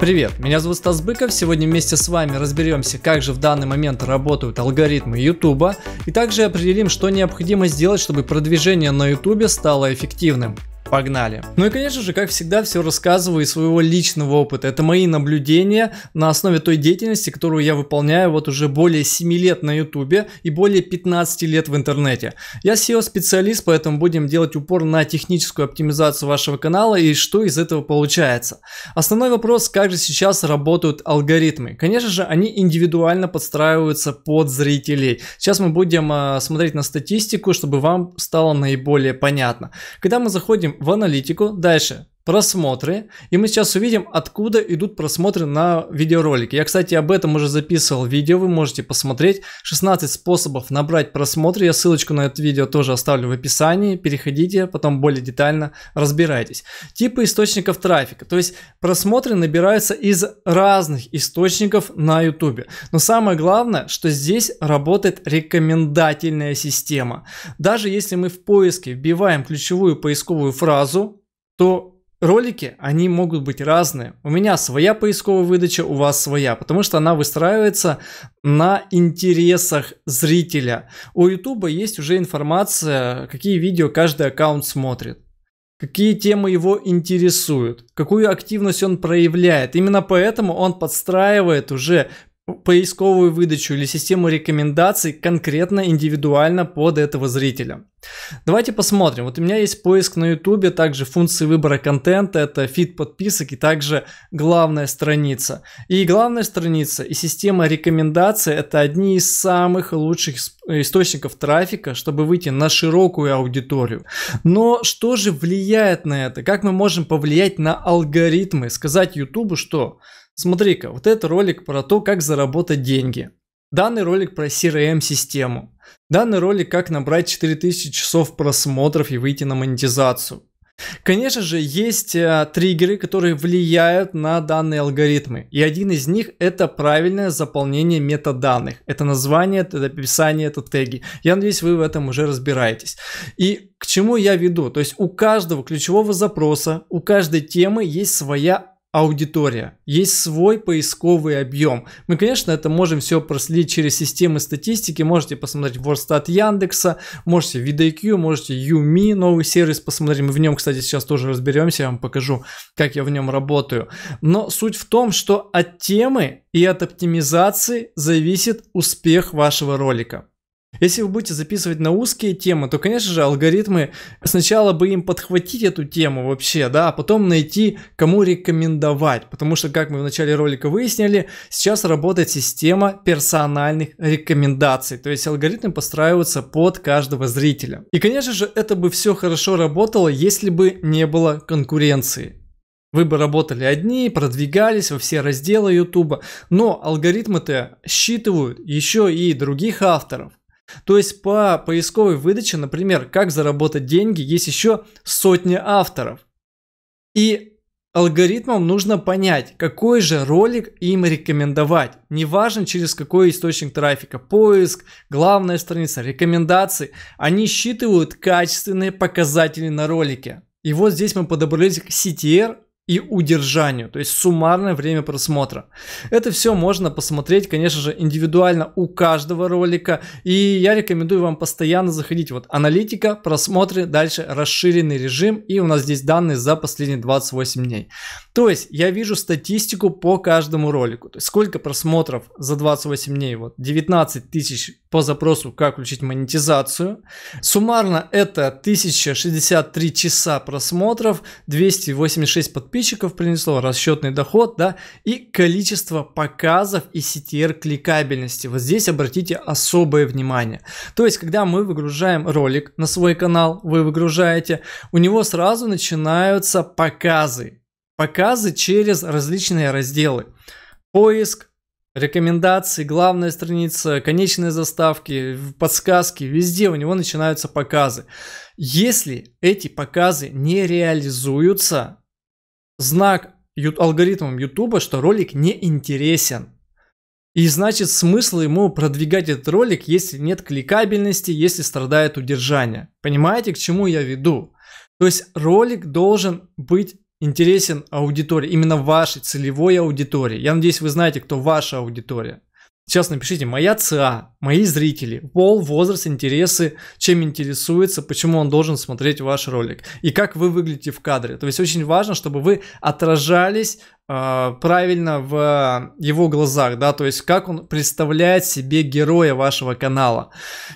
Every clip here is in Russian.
Привет, меня зовут Стас Быков, сегодня вместе с вами разберемся, как же в данный момент работают алгоритмы YouTube, и также определим, что необходимо сделать, чтобы продвижение на YouTube стало эффективным. Погнали! Ну и конечно же, как всегда, все рассказываю из своего личного опыта. Это мои наблюдения на основе той деятельности, которую я выполняю вот уже более 7 лет на ютубе и более 15 лет в интернете. Я SEO-специалист, поэтому будем делать упор на техническую оптимизацию вашего канала и что из этого получается. Основной вопрос, как же сейчас работают алгоритмы. Конечно же, они индивидуально подстраиваются под зрителей. Сейчас мы будем а, смотреть на статистику, чтобы вам стало наиболее понятно. Когда мы заходим в аналитику дальше просмотры. И мы сейчас увидим, откуда идут просмотры на видеоролики. Я, кстати, об этом уже записывал видео, вы можете посмотреть. 16 способов набрать просмотры. Я ссылочку на это видео тоже оставлю в описании. Переходите, потом более детально разбирайтесь. Типы источников трафика. То есть просмотры набираются из разных источников на YouTube. Но самое главное, что здесь работает рекомендательная система. Даже если мы в поиске вбиваем ключевую поисковую фразу, то ролики, они могут быть разные. У меня своя поисковая выдача, у вас своя, потому что она выстраивается на интересах зрителя. У YouTube есть уже информация, какие видео каждый аккаунт смотрит. Какие темы его интересуют, какую активность он проявляет. Именно поэтому он подстраивает уже поисковую выдачу или систему рекомендаций конкретно индивидуально под этого зрителя. Давайте посмотрим. Вот у меня есть поиск на YouTube, также функции выбора контента, это фид подписок и также главная страница. И главная страница и система рекомендаций это одни из самых лучших источников трафика, чтобы выйти на широкую аудиторию. Но что же влияет на это? Как мы можем повлиять на алгоритмы? Сказать YouTube, что смотри-ка, вот этот ролик про то, как заработать деньги. Данный ролик про CRM-систему. Данный ролик, как набрать 4000 часов просмотров и выйти на монетизацию. Конечно же, есть э, триггеры, которые влияют на данные алгоритмы. И один из них это правильное заполнение метаданных. Это название, это описание, это теги. Я надеюсь, вы в этом уже разбираетесь. И к чему я веду? То есть у каждого ключевого запроса, у каждой темы есть своя аудитория, есть свой поисковый объем. Мы, конечно, это можем все проследить через системы статистики, можете посмотреть Ворстат Яндекса, можете VDQ, можете Юми, новый сервис посмотрим мы в нем, кстати, сейчас тоже разберемся, я вам покажу, как я в нем работаю. Но суть в том, что от темы и от оптимизации зависит успех вашего ролика. Если вы будете записывать на узкие темы, то, конечно же, алгоритмы сначала бы им подхватить эту тему вообще, да, а потом найти, кому рекомендовать. Потому что, как мы в начале ролика выяснили, сейчас работает система персональных рекомендаций. То есть алгоритмы подстраиваются под каждого зрителя. И, конечно же, это бы все хорошо работало, если бы не было конкуренции. Вы бы работали одни, продвигались во все разделы YouTube, но алгоритмы-то считывают еще и других авторов. То есть по поисковой выдаче, например, как заработать деньги, есть еще сотни авторов. И алгоритмам нужно понять, какой же ролик им рекомендовать. Неважно через какой источник трафика, поиск, главная страница, рекомендации. Они считывают качественные показатели на ролике. И вот здесь мы подобрались к CTR и удержанию, то есть суммарное время просмотра. Это все можно посмотреть, конечно же, индивидуально у каждого ролика, и я рекомендую вам постоянно заходить. Вот аналитика, просмотры, дальше расширенный режим, и у нас здесь данные за последние 28 дней. То есть я вижу статистику по каждому ролику, то есть сколько просмотров за 28 дней, вот 19 тысяч по запросу «Как включить монетизацию». Суммарно это 1063 часа просмотров, 286 подписчиков, подписчиков принесло, расчетный доход, да, и количество показов и CTR кликабельности. Вот здесь обратите особое внимание. То есть, когда мы выгружаем ролик на свой канал, вы выгружаете, у него сразу начинаются показы. Показы через различные разделы. Поиск, рекомендации, главная страница, конечные заставки, подсказки, везде у него начинаются показы. Если эти показы не реализуются, знак алгоритмом YouTube, что ролик не интересен. И значит смысл ему продвигать этот ролик, если нет кликабельности, если страдает удержание. Понимаете, к чему я веду? То есть ролик должен быть интересен аудитории, именно вашей целевой аудитории. Я надеюсь, вы знаете, кто ваша аудитория. Сейчас напишите, моя ЦА, мои зрители, пол, возраст, интересы, чем интересуется, почему он должен смотреть ваш ролик и как вы выглядите в кадре. То есть очень важно, чтобы вы отражались а, правильно в его глазах, да, то есть как он представляет себе героя вашего канала.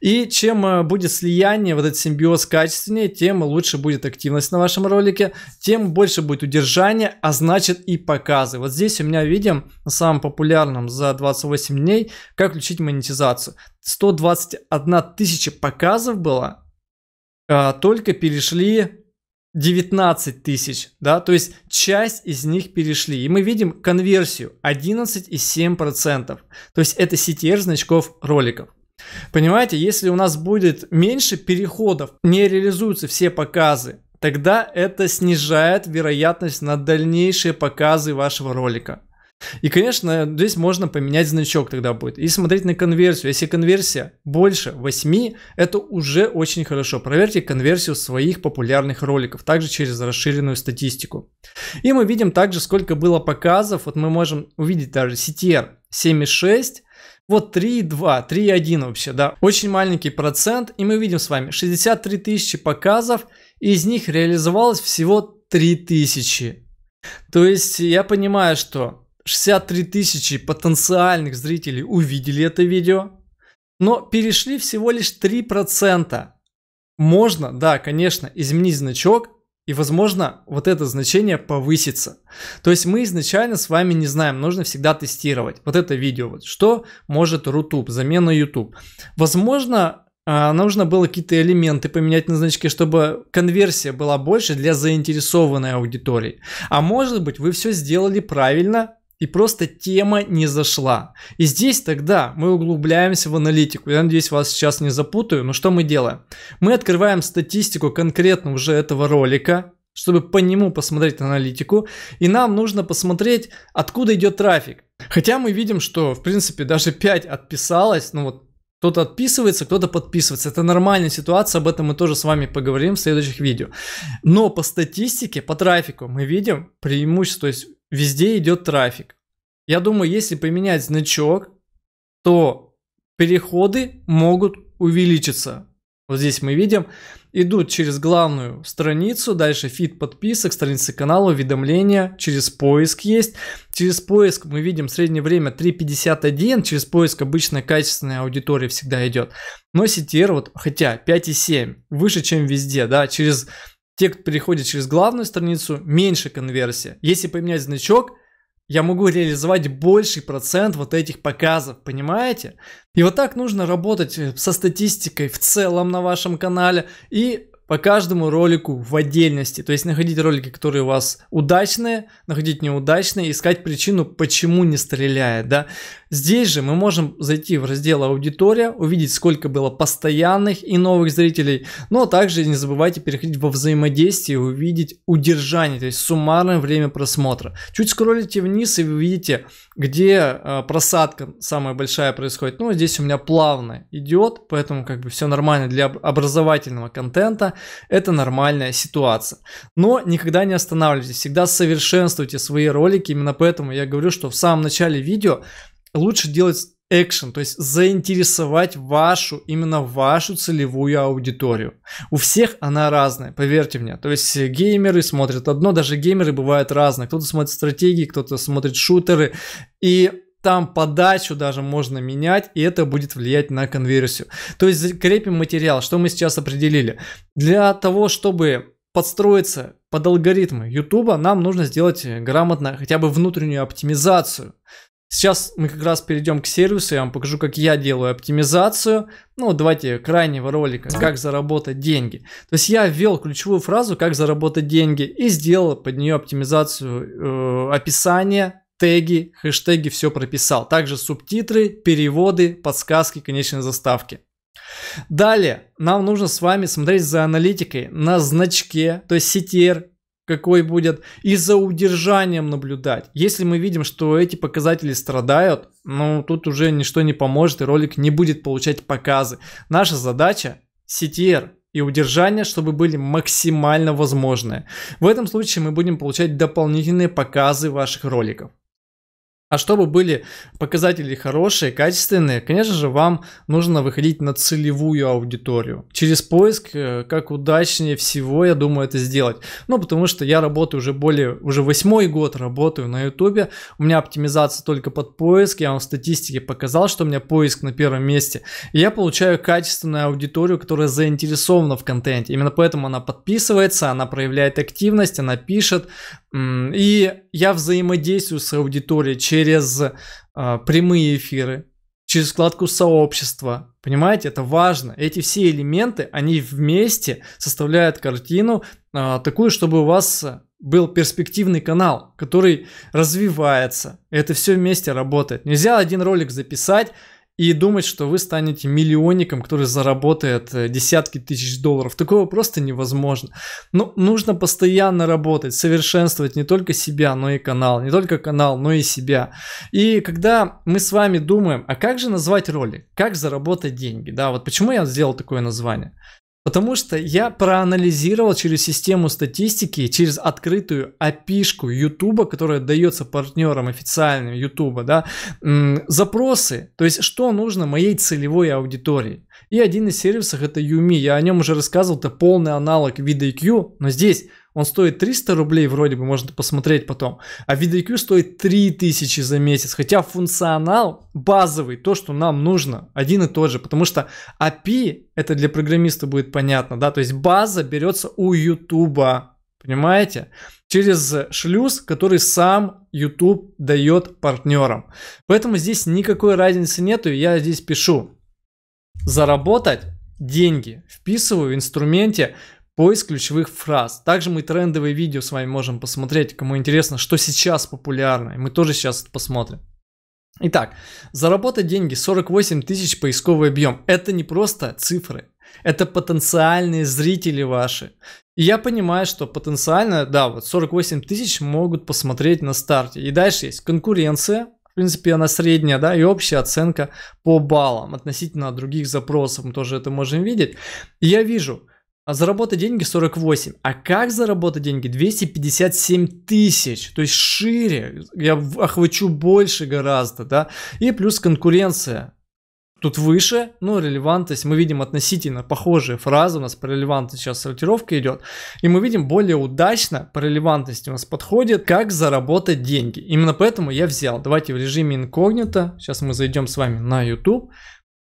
И чем э, будет слияние, вот этот симбиоз качественнее, тем лучше будет активность на вашем ролике, тем больше будет удержание, а значит и показы. Вот здесь у меня видим на самом популярном за 28 дней, как включить монетизацию. 121 тысяча показов было, а, только перешли 19 тысяч, да, то есть часть из них перешли. И мы видим конверсию 11,7%. То есть это CTR значков роликов. Понимаете, если у нас будет меньше переходов, не реализуются все показы, тогда это снижает вероятность на дальнейшие показы вашего ролика. И, конечно, здесь можно поменять значок тогда будет. И смотреть на конверсию. Если конверсия больше 8, это уже очень хорошо. Проверьте конверсию своих популярных роликов, также через расширенную статистику. И мы видим также, сколько было показов. Вот мы можем увидеть даже CTR 7,6, вот 3,2, 3,1 вообще, да. Очень маленький процент. И мы видим с вами 63 тысячи показов. И из них реализовалось всего 3 тысячи. То есть я понимаю, что 63 тысячи потенциальных зрителей увидели это видео, но перешли всего лишь 3%. Можно, да, конечно, изменить значок, и, возможно, вот это значение повысится. То есть мы изначально с вами не знаем, нужно всегда тестировать. Вот это видео, вот, что может Рутуб, замена YouTube. Возможно, а, нужно было какие-то элементы поменять на значке, чтобы конверсия была больше для заинтересованной аудитории. А может быть, вы все сделали правильно, и просто тема не зашла. И здесь тогда мы углубляемся в аналитику. Я надеюсь, вас сейчас не запутаю, но что мы делаем? Мы открываем статистику конкретно уже этого ролика, чтобы по нему посмотреть аналитику, и нам нужно посмотреть, откуда идет трафик. Хотя мы видим, что, в принципе, даже 5 отписалось, ну вот кто-то отписывается, кто-то подписывается. Это нормальная ситуация, об этом мы тоже с вами поговорим в следующих видео. Но по статистике, по трафику мы видим преимущество, то есть везде идет трафик. Я думаю, если поменять значок, то переходы могут увеличиться. Вот здесь мы видим, идут через главную страницу, дальше фид подписок, страницы канала, уведомления, через поиск есть. Через поиск мы видим среднее время 3.51, через поиск обычно качественная аудитория всегда идет. Но CTR вот, хотя 5.7, выше, чем везде, да, через текст переходит через главную страницу, меньше конверсия. Если поменять значок, я могу реализовать больший процент вот этих показов, понимаете? И вот так нужно работать э, со статистикой в целом на вашем канале и по каждому ролику в отдельности. То есть находить ролики, которые у вас удачные, находить неудачные, искать причину, почему не стреляет. Да? Здесь же мы можем зайти в раздел аудитория, увидеть, сколько было постоянных и новых зрителей. Но также не забывайте переходить во взаимодействие и увидеть удержание, то есть суммарное время просмотра. Чуть скроллите вниз и вы видите, где э, просадка самая большая происходит. Ну, здесь у меня плавно идет, поэтому как бы все нормально для образовательного контента это нормальная ситуация. Но никогда не останавливайтесь, всегда совершенствуйте свои ролики, именно поэтому я говорю, что в самом начале видео лучше делать экшен, то есть заинтересовать вашу, именно вашу целевую аудиторию. У всех она разная, поверьте мне. То есть геймеры смотрят одно, даже геймеры бывают разные. Кто-то смотрит стратегии, кто-то смотрит шутеры. И там подачу даже можно менять, и это будет влиять на конверсию. То есть крепим материал, что мы сейчас определили. Для того, чтобы подстроиться под алгоритмы YouTube, нам нужно сделать э, грамотно хотя бы внутреннюю оптимизацию. Сейчас мы как раз перейдем к сервису, я вам покажу, как я делаю оптимизацию. Ну, давайте крайнего ролика, как заработать деньги. То есть я ввел ключевую фразу, как заработать деньги, и сделал под нее оптимизацию э, описания теги, хэштеги, все прописал. Также субтитры, переводы, подсказки, конечные заставки. Далее, нам нужно с вами смотреть за аналитикой на значке, то есть CTR, какой будет, и за удержанием наблюдать. Если мы видим, что эти показатели страдают, ну тут уже ничто не поможет и ролик не будет получать показы. Наша задача CTR и удержание, чтобы были максимально возможные. В этом случае мы будем получать дополнительные показы ваших роликов. А чтобы были показатели хорошие, качественные, конечно же, вам нужно выходить на целевую аудиторию. Через поиск, э, как удачнее всего, я думаю, это сделать. Ну, потому что я работаю уже более, уже восьмой год работаю на ютубе, у меня оптимизация только под поиск, я вам в статистике показал, что у меня поиск на первом месте. И я получаю качественную аудиторию, которая заинтересована в контенте. Именно поэтому она подписывается, она проявляет активность, она пишет, и я взаимодействую с аудиторией через а, прямые эфиры, через вкладку сообщества. Понимаете, это важно. Эти все элементы, они вместе составляют картину а, такую, чтобы у вас был перспективный канал, который развивается. Это все вместе работает. Нельзя один ролик записать, и думать, что вы станете миллионником, который заработает э, десятки тысяч долларов. Такого просто невозможно. Но ну, нужно постоянно работать, совершенствовать не только себя, но и канал. Не только канал, но и себя. И когда мы с вами думаем, а как же назвать ролик? Как заработать деньги? Да, вот почему я сделал такое название? Потому что я проанализировал через систему статистики, через открытую опишку YouTube, которая дается партнерам официальным YouTube, да, запросы, то есть что нужно моей целевой аудитории. И один из сервисов это Юми, я о нем уже рассказывал, это полный аналог VidIQ, но здесь он стоит 300 рублей вроде бы, можно посмотреть потом. А VDQ стоит 3000 за месяц. Хотя функционал базовый, то, что нам нужно, один и тот же. Потому что API, это для программиста будет понятно, да, то есть база берется у YouTube. Понимаете? Через шлюз, который сам YouTube дает партнерам. Поэтому здесь никакой разницы нету. Я здесь пишу заработать деньги. Вписываю в инструменте поиск ключевых фраз. Также мы трендовые видео с вами можем посмотреть, кому интересно, что сейчас популярно. И мы тоже сейчас это посмотрим. Итак, заработать деньги 48 тысяч поисковый объем. Это не просто цифры, это потенциальные зрители ваши. И я понимаю, что потенциально, да, вот 48 тысяч могут посмотреть на старте. И дальше есть конкуренция, в принципе, она средняя, да, и общая оценка по баллам относительно других запросов. Мы тоже это можем видеть. И я вижу, а заработать деньги 48. А как заработать деньги? 257 тысяч. То есть шире. Я охвачу больше гораздо, да. И плюс конкуренция. Тут выше, ну релевантность, мы видим относительно похожие фразы, у нас по релевантности сейчас сортировка идет, и мы видим более удачно по релевантности у нас подходит, как заработать деньги. Именно поэтому я взял, давайте в режиме инкогнито, сейчас мы зайдем с вами на YouTube,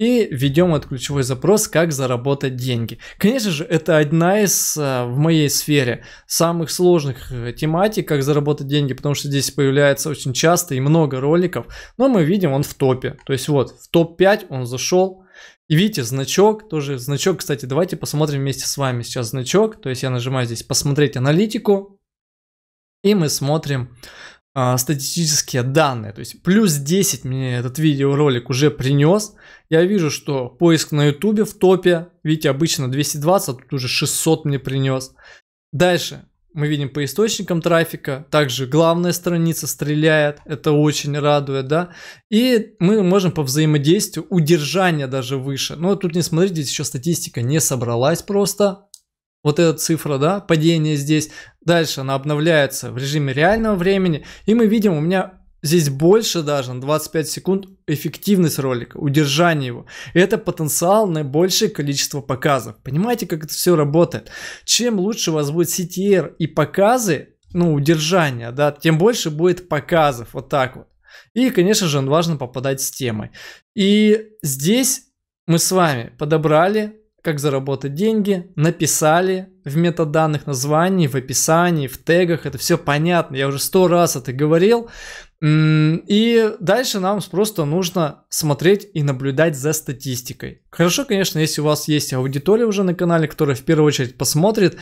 и ведем этот ключевой запрос «Как заработать деньги». Конечно же, это одна из а, в моей сфере самых сложных э, тематик «Как заработать деньги», потому что здесь появляется очень часто и много роликов, но мы видим он в топе. То есть вот в топ-5 он зашел, и видите, значок, тоже значок, кстати, давайте посмотрим вместе с вами сейчас значок. То есть я нажимаю здесь «Посмотреть аналитику», и мы смотрим а, статистические данные. То есть плюс 10 мне этот видеоролик уже принес. Я вижу, что поиск на ютубе в топе, видите, обычно 220, а тут уже 600 мне принес. Дальше мы видим по источникам трафика, также главная страница стреляет, это очень радует, да, и мы можем по взаимодействию удержание даже выше, но тут не смотрите, еще статистика не собралась просто, вот эта цифра, да, падение здесь. Дальше она обновляется в режиме реального времени, и мы видим, у меня здесь больше даже, на 25 секунд, эффективность ролика, удержание его. И это потенциал на большее количество показов. Понимаете, как это все работает? Чем лучше у вас будет CTR и показы, ну, удержание, да, тем больше будет показов, вот так вот. И, конечно же, важно попадать с темой. И здесь мы с вами подобрали как заработать деньги, написали в метаданных названии, в описании, в тегах, это все понятно, я уже сто раз это говорил. И дальше нам просто нужно смотреть и наблюдать за статистикой. Хорошо, конечно, если у вас есть аудитория уже на канале, которая в первую очередь посмотрит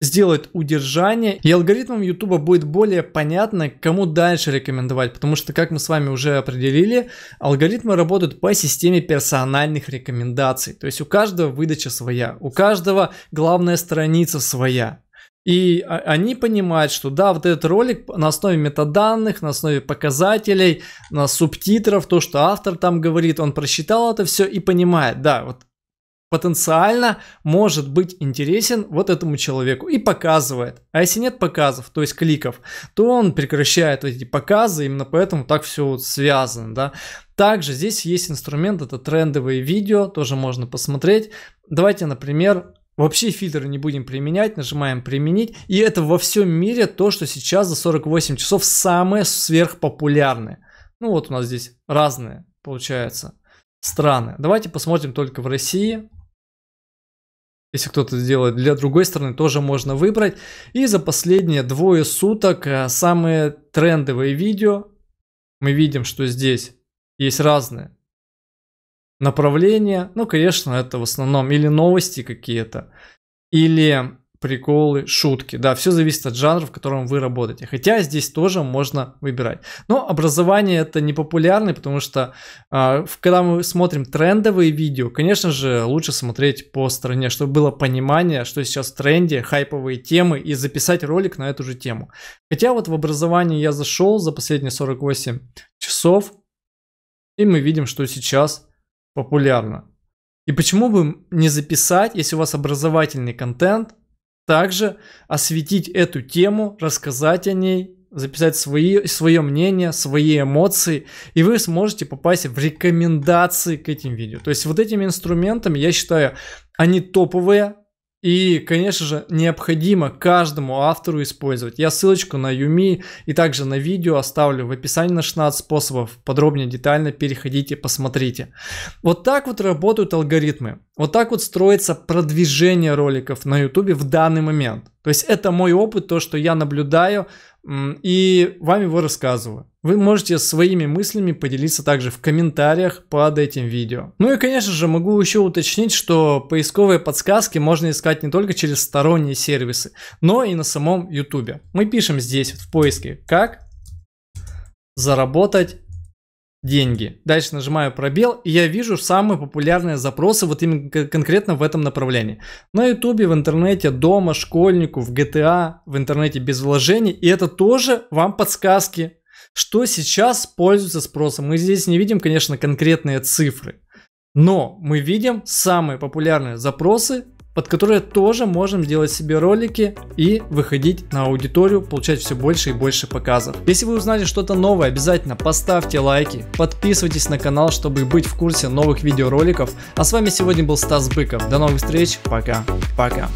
сделает удержание, и алгоритмам YouTube будет более понятно, кому дальше рекомендовать, потому что, как мы с вами уже определили, алгоритмы работают по системе персональных рекомендаций, то есть у каждого выдача своя, у каждого главная страница своя. И а, они понимают, что да, вот этот ролик на основе метаданных, на основе показателей, на субтитров, то, что автор там говорит, он просчитал это все и понимает, да, вот потенциально может быть интересен вот этому человеку и показывает. А если нет показов, то есть кликов, то он прекращает эти показы, именно поэтому так все вот связано, да. Также здесь есть инструмент, это трендовые видео, тоже можно посмотреть. Давайте, например, Вообще фильтры не будем применять, нажимаем применить. И это во всем мире то, что сейчас за 48 часов самое сверхпопулярное. Ну вот у нас здесь разные, получается, страны. Давайте посмотрим только в России если кто-то сделает для другой стороны, тоже можно выбрать. И за последние двое суток э, самые трендовые видео. Мы видим, что здесь есть разные направления. Ну, конечно, это в основном или новости какие-то, или приколы, шутки. Да, все зависит от жанра, в котором вы работаете. Хотя здесь тоже можно выбирать. Но образование это не популярный, потому что э, когда мы смотрим трендовые видео, конечно же, лучше смотреть по стране, чтобы было понимание, что сейчас в тренде, хайповые темы и записать ролик на эту же тему. Хотя вот в образовании я зашел за последние 48 часов, и мы видим, что сейчас популярно. И почему бы не записать, если у вас образовательный контент, также осветить эту тему, рассказать о ней, записать свои, свое мнение, свои эмоции, и вы сможете попасть в рекомендации к этим видео. То есть вот этими инструментами, я считаю, они топовые, и, конечно же, необходимо каждому автору использовать. Я ссылочку на Юми и также на видео оставлю в описании на 16 способов. Подробнее, детально переходите, посмотрите. Вот так вот работают алгоритмы. Вот так вот строится продвижение роликов на YouTube в данный момент. То есть это мой опыт, то, что я наблюдаю и вам его рассказываю. Вы можете своими мыслями поделиться также в комментариях под этим видео. Ну и, конечно же, могу еще уточнить, что поисковые подсказки можно искать не только через сторонние сервисы, но и на самом YouTube. Мы пишем здесь в поиске «Как заработать деньги. Дальше нажимаю пробел, и я вижу самые популярные запросы вот именно конкретно в этом направлении. На ютубе, в интернете, дома, школьнику, в GTA, а, в интернете без вложений. И это тоже вам подсказки, что сейчас пользуется спросом. Мы здесь не видим, конечно, конкретные цифры. Но мы видим самые популярные запросы под которые тоже можем сделать себе ролики и выходить на аудиторию, получать все больше и больше показов. Если вы узнали что-то новое, обязательно поставьте лайки, подписывайтесь на канал, чтобы быть в курсе новых видеороликов. А с вами сегодня был Стас Быков. До новых встреч, пока, пока.